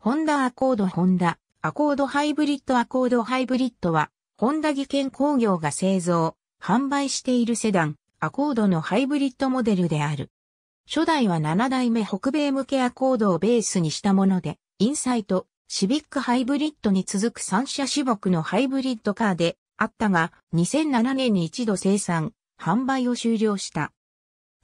ホンダアコードホンダ、アコードハイブリッドアコードハイブリッドは、ホンダ技研工業が製造、販売しているセダン、アコードのハイブリッドモデルである。初代は7代目北米向けアコードをベースにしたもので、インサイト、シビックハイブリッドに続く三車種目のハイブリッドカーであったが、2007年に一度生産、販売を終了した。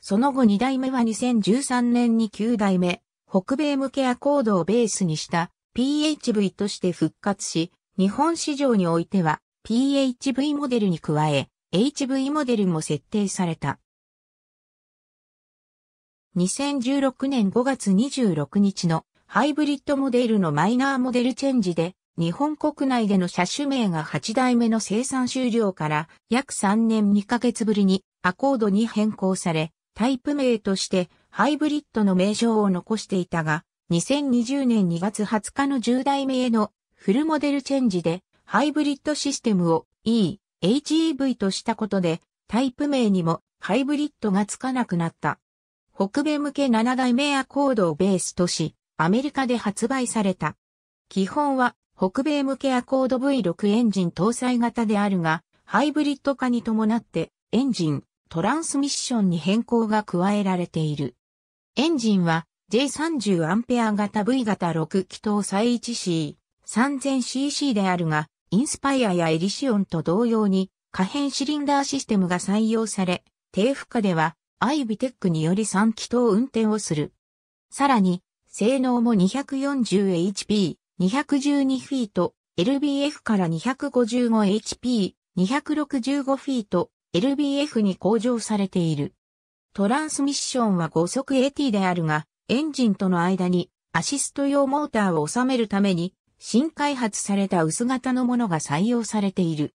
その後2代目は2013年に9代目、北米向けアコードをベースにした PHV として復活し、日本市場においては PHV モデルに加え HV モデルも設定された。2016年5月26日のハイブリッドモデルのマイナーモデルチェンジで日本国内での車種名が8代目の生産終了から約3年2ヶ月ぶりにアコードに変更され、タイプ名としてハイブリッドの名称を残していたが、2020年2月20日の10代目へのフルモデルチェンジで、ハイブリッドシステムを E、HEV としたことで、タイプ名にもハイブリッドがつかなくなった。北米向け7代目アコードをベースとし、アメリカで発売された。基本は北米向けアコード V6 エンジン搭載型であるが、ハイブリッド化に伴ってエンジン、トランスミッションに変更が加えられている。エンジンは J30 アンペア型 V 型6気筒再 1C、3000cc であるが、インスパイアやエリシオンと同様に、可変シリンダーシステムが採用され、低負荷では、アイビテックにより3気筒運転をする。さらに、性能も 240HP、212フィート、LBF から 255HP、265フィート、LBF に向上されている。トランスミッションは5速 AT であるが、エンジンとの間にアシスト用モーターを収めるために、新開発された薄型のものが採用されている。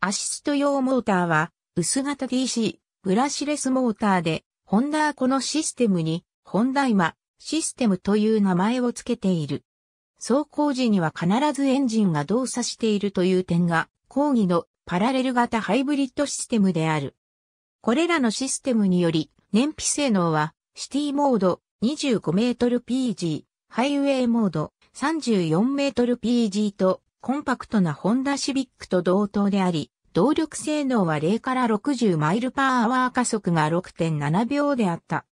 アシスト用モーターは、薄型 DC、ブラシレスモーターで、ホンダはこのシステムに、ホンダ今、システムという名前を付けている。走行時には必ずエンジンが動作しているという点が、講義のパラレル型ハイブリッドシステムである。これらのシステムにより、燃費性能は、シティモード 25mpg、ハイウェイモード 34mpg と、コンパクトなホンダシビックと同等であり、動力性能は0から60マイルパーアワー加速が6.7秒であった。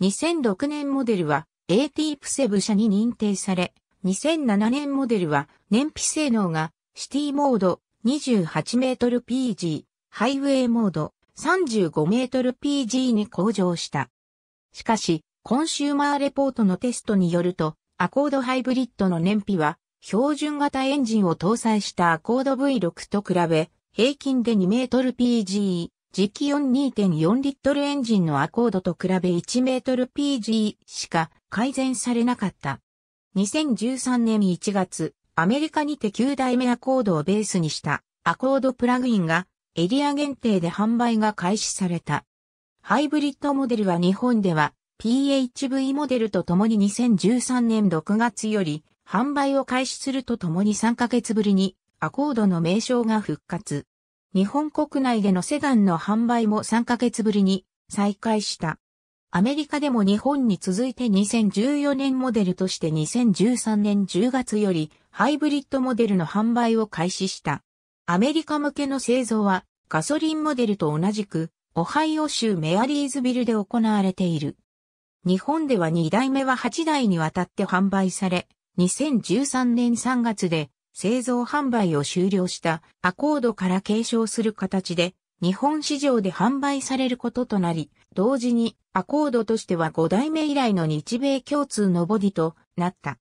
2006年モデルは AT プセブ社に認定され、2007年モデルは燃費性能がシティモード 28mpg、ハイウェイモード35メートル PG に向上した。しかし、コンシューマーレポートのテストによると、アコードハイブリッドの燃費は、標準型エンジンを搭載したアコード V6 と比べ、平均で2メートル PG、磁気温2.4リットルエンジンのアコードと比べ1メートル PG しか改善されなかった。2013年1月、アメリカにて9代目アコードをベースにしたアコードプラグインがエリア限定で販売が開始された。ハイブリッドモデルは日本では PHV モデルとともに2013年6月より販売を開始するとともに3ヶ月ぶりにアコードの名称が復活。日本国内でのセダンの販売も3ヶ月ぶりに再開した。アメリカでも日本に続いて2014年モデルとして2013年10月よりハイブリッドモデルの販売を開始した。アメリカ向けの製造はガソリンモデルと同じく、オハイオ州メアリーズビルで行われている。日本では2代目は8台にわたって販売され、2013年3月で製造販売を終了したアコードから継承する形で日本市場で販売されることとなり、同時にアコードとしては5代目以来の日米共通のボディとなった。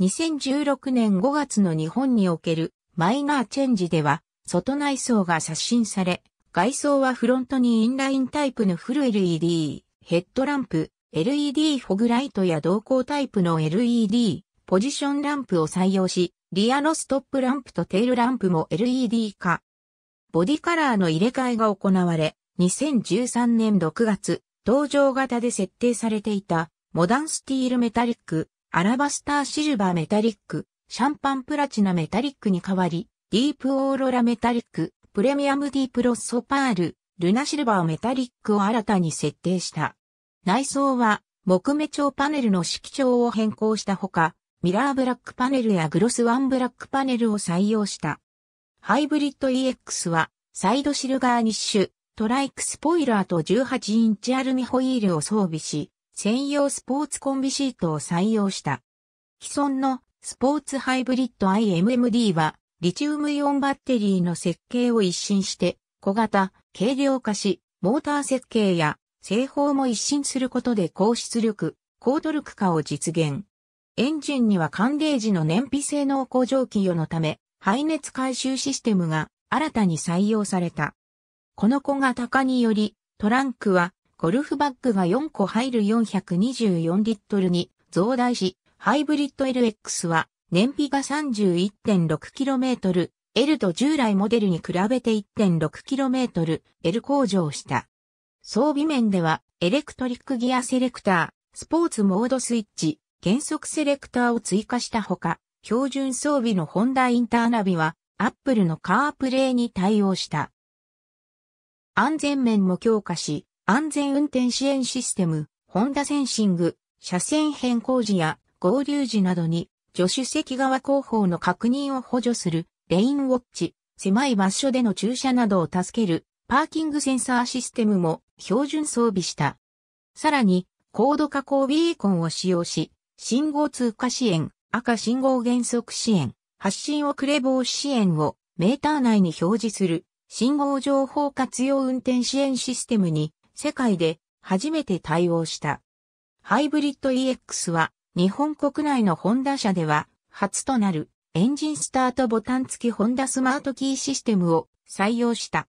2016年5月の日本におけるマイナーチェンジでは外内装が刷新され、外装はフロントにインラインタイプのフル LED、ヘッドランプ、LED フォグライトや同行タイプの LED、ポジションランプを採用し、リアのストップランプとテールランプも LED 化。ボディカラーの入れ替えが行われ、2013年6月、同場型で設定されていた、モダンスティールメタリック、アラバスターシルバーメタリック、シャンパンプラチナメタリックに変わり、ディープオーロラメタリック、プレミアムディープロッソパール、ルナシルバーメタリックを新たに設定した。内装は、木目調パネルの色調を変更したほか、ミラーブラックパネルやグロスワンブラックパネルを採用した。ハイブリッド EX は、サイドシルガーニッシュ、トライクスポイラーと18インチアルミホイールを装備し、専用スポーツコンビシートを採用した。既存のスポーツハイブリッド IMMD はリチウムイオンバッテリーの設計を一新して、小型、軽量化し、モーター設計や製法も一新することで高出力、高トルク化を実現。エンジンには寒冷時の燃費性能向上寄与のため、排熱回収システムが新たに採用された。この小型化により、トランクはゴルフバッグが4個入る424リットルに増大し、ハイブリッド LX は燃費が 31.6km、L と従来モデルに比べて 1.6km、L 向上した。装備面では、エレクトリックギアセレクター、スポーツモードスイッチ、減速セレクターを追加したほか、標準装備のホンダインターナビは、アップルのカープレイに対応した。安全面も強化し、安全運転支援システム、ホンダセンシング、車線変更時や合流時などに助手席側後方の確認を補助する、レインウォッチ、狭い場所での駐車などを助ける、パーキングセンサーシステムも標準装備した。さらに、高度加工ビーコンを使用し、信号通過支援、赤信号減速支援、発進遅れ防止支援をメーター内に表示する信号情報活用運転支援システムに世界で初めて対応した。ハイブリッド EX は日本国内のホンダ社では、初となるエンジンスタートボタン付きホンダスマートキーシステムを採用した。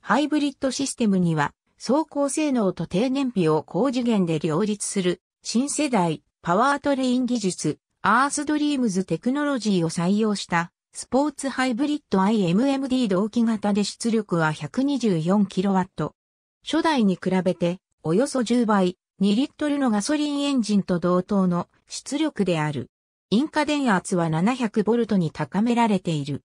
ハイブリッドシステムには、走行性能と低燃費を高次元で両立する新世代パワートレイン技術、アースドリームズテクノロジーを採用したスポーツハイブリッド IMMD 同期型で出力は 124kW。初代に比べておよそ10倍2リットルのガソリンエンジンと同等の出力である。引火電圧は700ボルトに高められている。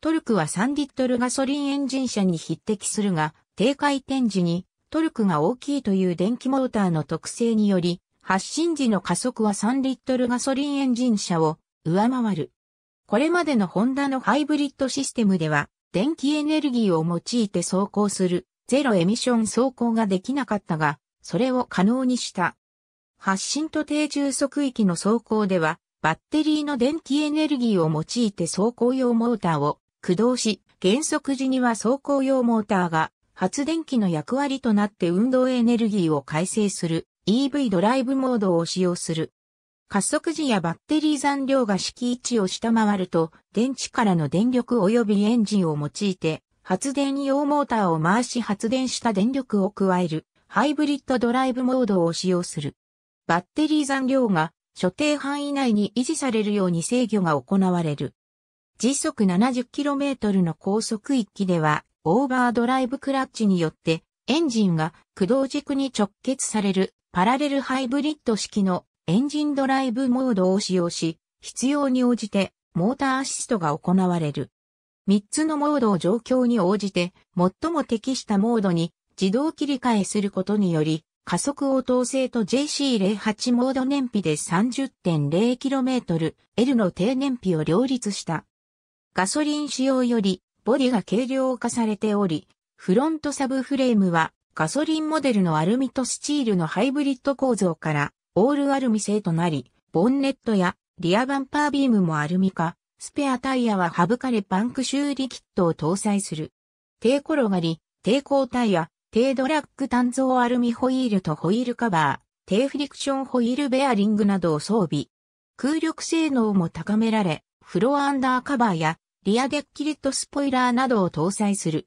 トルクは3リットルガソリンエンジン車に匹敵するが、低回転時にトルクが大きいという電気モーターの特性により、発進時の加速は3リットルガソリンエンジン車を上回る。これまでのホンダのハイブリッドシステムでは、電気エネルギーを用いて走行するゼロエミション走行ができなかったが、それを可能にした。発進と低重速域の走行では、バッテリーの電気エネルギーを用いて走行用モーターを駆動し、減速時には走行用モーターが発電機の役割となって運動エネルギーを改正する EV ドライブモードを使用する。加速時やバッテリー残量が位置を下回ると、電池からの電力及びエンジンを用いて、発電用モーターを回し発電した電力を加えるハイブリッドドライブモードを使用する。バッテリー残量が所定範囲内に維持されるように制御が行われる。時速 70km の高速域では、オーバードライブクラッチによって、エンジンが駆動軸に直結されるパラレルハイブリッド式のエンジンドライブモードを使用し、必要に応じてモーターアシストが行われる。3つのモードを状況に応じて最も適したモードに自動切り替えすることにより、加速応答性と JC08 モード燃費で 30.0km、L の低燃費を両立した。ガソリン仕様より、ボディが軽量化されており、フロントサブフレームは、ガソリンモデルのアルミとスチールのハイブリッド構造から、オールアルミ製となり、ボンネットやリアバンパービームもアルミ化、スペアタイヤは省かれパンク修理キットを搭載する。低転がり、低高タイヤ、低ドラッグ単造アルミホイールとホイールカバー、低フリクションホイールベアリングなどを装備。空力性能も高められ、フロアアンダーカバーやリアデッキレッドスポイラーなどを搭載する。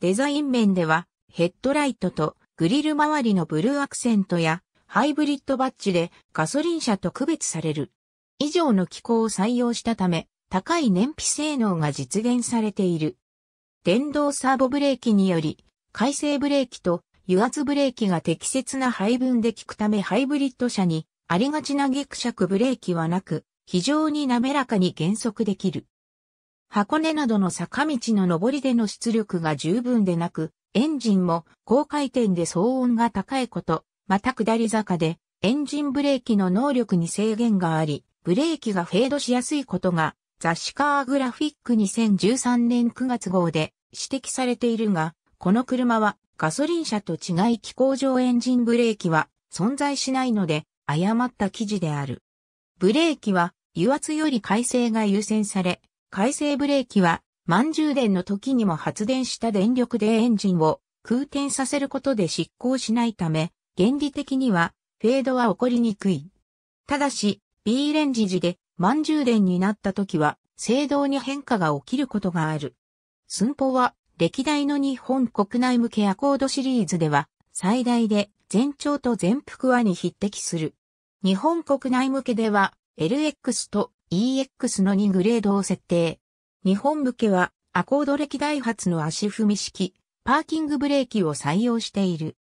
デザイン面では、ヘッドライトとグリル周りのブルーアクセントやハイブリッドバッジでガソリン車と区別される。以上の機構を採用したため、高い燃費性能が実現されている。電動サーボブレーキにより、回生ブレーキと油圧ブレーキが適切な配分で効くためハイブリッド車にありがちなギクシャクブレーキはなく、非常に滑らかに減速できる。箱根などの坂道の上りでの出力が十分でなく、エンジンも高回転で騒音が高いこと、また下り坂でエンジンブレーキの能力に制限があり、ブレーキがフェードしやすいことが雑誌カーグラフィック2013年9月号で指摘されているが、この車はガソリン車と違い機構上エンジンブレーキは存在しないので誤った記事である。ブレーキは油圧より回生が優先され、回生ブレーキは満充電の時にも発電した電力でエンジンを空転させることで執行しないため、原理的にはフェードは起こりにくい。ただし、B レンジ時で満充電になった時は、制動に変化が起きることがある。寸法は歴代の日本国内向けアコードシリーズでは、最大で全長と全幅和に匹敵する。日本国内向けでは、LX と EX の2グレードを設定。日本向けは、アコード歴代発の足踏み式、パーキングブレーキを採用している。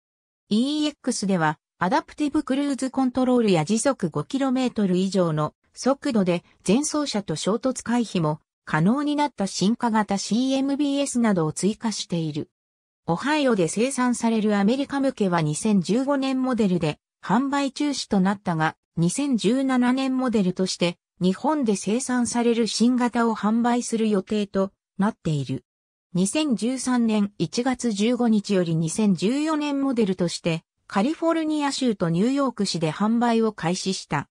EX では、アダプティブクルーズコントロールや時速 5km 以上の速度で前走車と衝突回避も可能になった進化型 CMBS などを追加している。オハイオで生産されるアメリカ向けは2015年モデルで販売中止となったが、2017年モデルとして日本で生産される新型を販売する予定となっている。2013年1月15日より2014年モデルとしてカリフォルニア州とニューヨーク市で販売を開始した。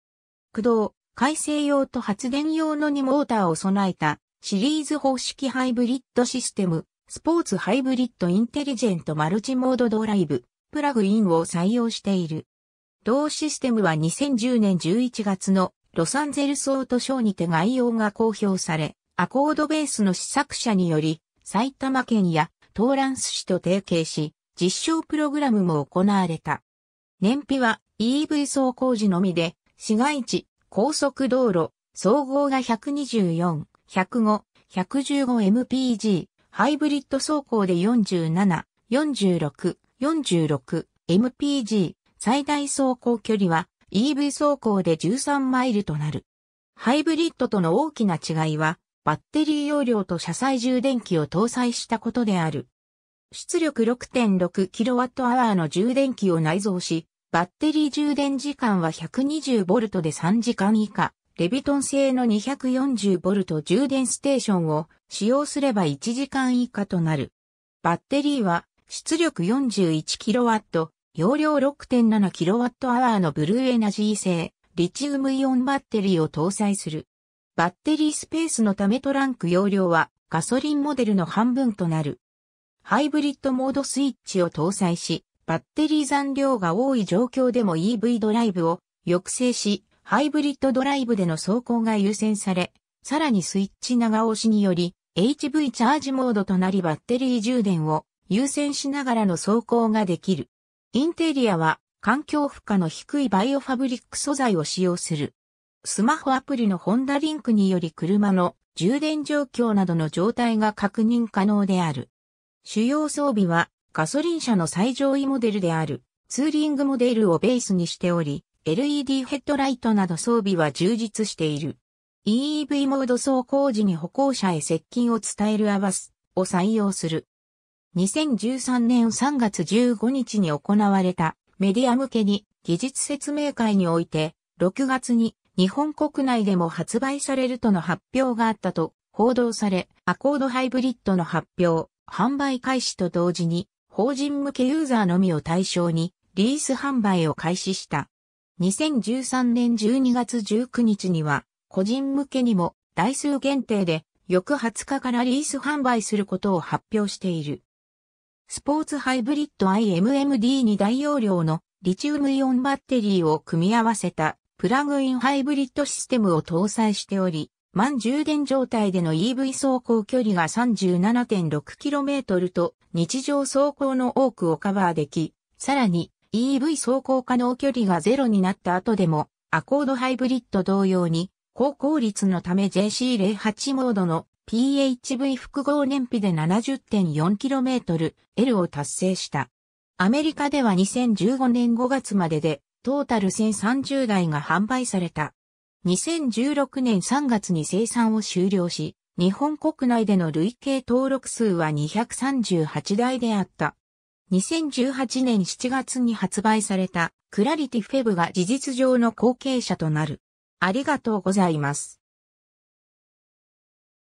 駆動、改正用と発電用の2モーターを備えたシリーズ方式ハイブリッドシステム、スポーツハイブリッドインテリジェントマルチモードドライブ、プラグインを採用している。同システムは2010年11月のロサンゼルスオートショーにて概要が公表され、アコードベースの試作者により、埼玉県やトーランス市と提携し、実証プログラムも行われた。燃費は EV 走行時のみで、市街地、高速道路、総合が124。105、115MPG、ハイブリッド走行で47、46、46、MPG、最大走行距離は EV 走行で13マイルとなる。ハイブリッドとの大きな違いは、バッテリー容量と車載充電器を搭載したことである。出力 6.6kWh の充電器を内蔵し、バッテリー充電時間は 120V で3時間以下、レビトン製の 240V 充電ステーションを使用すれば1時間以下となる。バッテリーは出力 41kW、容量 6.7kWh のブルーエナジー製リチウムイオンバッテリーを搭載する。バッテリースペースのためトランク容量はガソリンモデルの半分となる。ハイブリッドモードスイッチを搭載し、バッテリー残量が多い状況でも EV ドライブを抑制し、ハイブリッドドライブでの走行が優先され、さらにスイッチ長押しにより、HV チャージモードとなりバッテリー充電を優先しながらの走行ができる。インテリアは環境負荷の低いバイオファブリック素材を使用する。スマホアプリのホンダリンクにより車の充電状況などの状態が確認可能である。主要装備はガソリン車の最上位モデルであるツーリングモデルをベースにしており、LED ヘッドライトなど装備は充実している。EEV モード走行時に歩行者へ接近を伝えるアバスを採用する。2013年3月15日に行われたメディア向けに技術説明会において6月に日本国内でも発売されるとの発表があったと報道され、アコードハイブリッドの発表、販売開始と同時に法人向けユーザーのみを対象にリース販売を開始した。2013年12月19日には、個人向けにも台数限定で、翌20日からリース販売することを発表している。スポーツハイブリッド IMMD に大容量のリチウムイオンバッテリーを組み合わせたプラグインハイブリッドシステムを搭載しており、満充電状態での EV 走行距離が 37.6km と日常走行の多くをカバーでき、さらに EV 走行可能距離がゼロになった後でも、アコードハイブリッド同様に、高効率のため JC08 モードの PHV 複合燃費で 70.4km L を達成した。アメリカでは2015年5月までで、トータル1030台が販売された。2016年3月に生産を終了し、日本国内での累計登録数は238台であった。2018年7月に発売されたクラリティフェブが事実上の後継者となる。ありがとうございます。